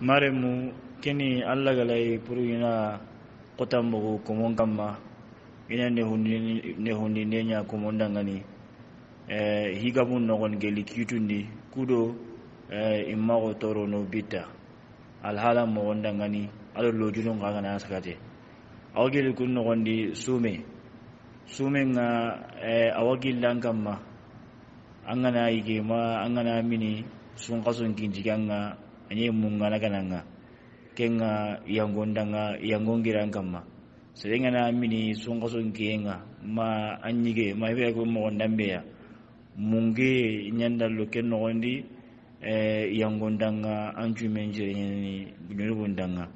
maremu kini alla galay pour ina kotambugu kumun kamma ina ne nya kumun dangani eh, higamun nogon geli kiitundi kudo eh, immago torono bitta alhaala mogon dangani alo lojunun ka gana sakate awa geli kun nogondi sume sume nga eh, awa gillan kamma an gana angana an gana mini sun kason kincikan anye na kananga kenga yangondanga yangongiran kamma sedenga na mini sunga songenga ma anyige ma be ko mo ndambeya munge nyanda lo kenno gondi e eh, yangondanga anju menjere ni nyoro bondanga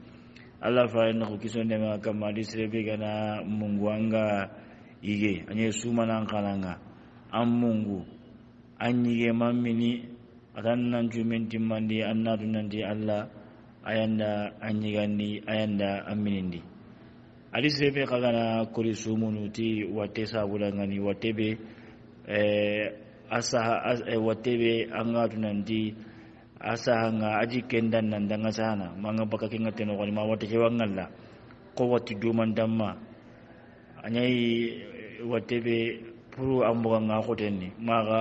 Allah fa na ko kiso ndema kamma disrebe kana mungwanga ige anye sumana kananga an mungu an yige man mini atannan jumen timmandi anna di allah ayanda an yi yigandi ayanda an minin di alisu ya fi kagana kuri su kori sumunuti watte gani watte be e, e, watte be an ga di a sahanga aji kendan nan danga sahana manga baka kinga tenu tenogoni ma wata watte kewangalla ko wata duman damma anyayi watte be pour an boganga kotenni maga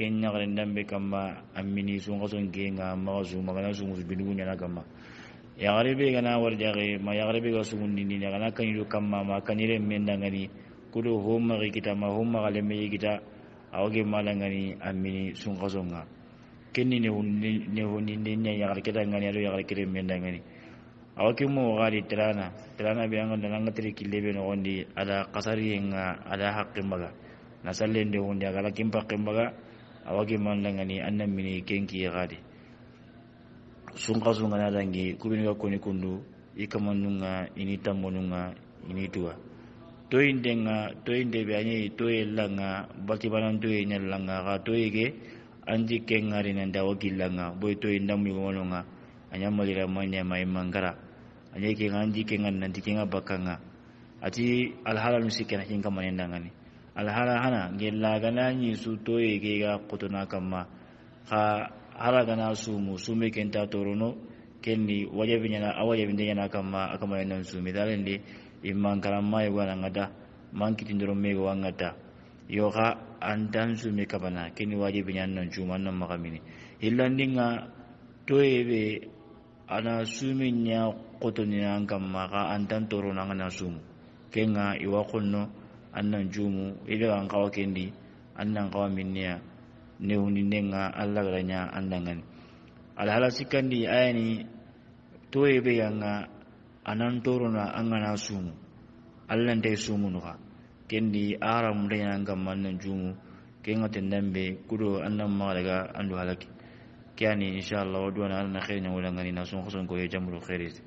kenya kana ndambe kama amini su ngoso ngenga ma su magana su musu binu nyana kama ya garibe kana war ma ya garibe ga ni kana kan kama ma kanire menda ngani kudu homa ri kita ma homa gale me kita awge mala ngani amini su ngoso nga kenni ne hun ne hun ni ni nyanya gar kita kire menda ngani awke mo gari trana trana bi anga nanga tri kilebe no ondi ada qasari nga ada hakki maga nasalle nde hun ya gala kimpa a awagi manlangani annan mini kenki ya yagade sunka sungana dangi kubini ga koni kundu i kamannunga ini tammonunga ini tuwa toyin denga toyin debe anyi toye langa bakibanan toye nyen langa ka toye ge anji kengari nan dawa gillanga boy toyin damu yugononga anya malira manya mai mangara anya ke anji kengan nanti kenga bakanga ati alhala musike na kinga manendangani alhara hana gella gana ni su toye ge ga kutuna kamma ha hara gana su mu su me kenta torono kenni wajabin yana awajabin da yana kamma aka mai nan su misalin de imman karamma ya gwana ngada man kitin doro me ga wangata yo ha an dan su me kabana kenni wajabin yana nan juma nan hillan dinga toye be ana sumin ya kutuni an kamma ka an dan toro nan na sumu kenga iwa kunno annan jumu idan an kawo kendi annan kawo minniya ne nga allah annan andangani alhala sikkandi ayani toye be yanga anan torona an gana sumu allah ntai sumu nuka kendi aramu dayana gamma mannan jumu kenga tendambe kudo annan daga andu halaki kiyani inchallah wadwana allah na kheri ngani na sun xoson ko ya jamru kheriti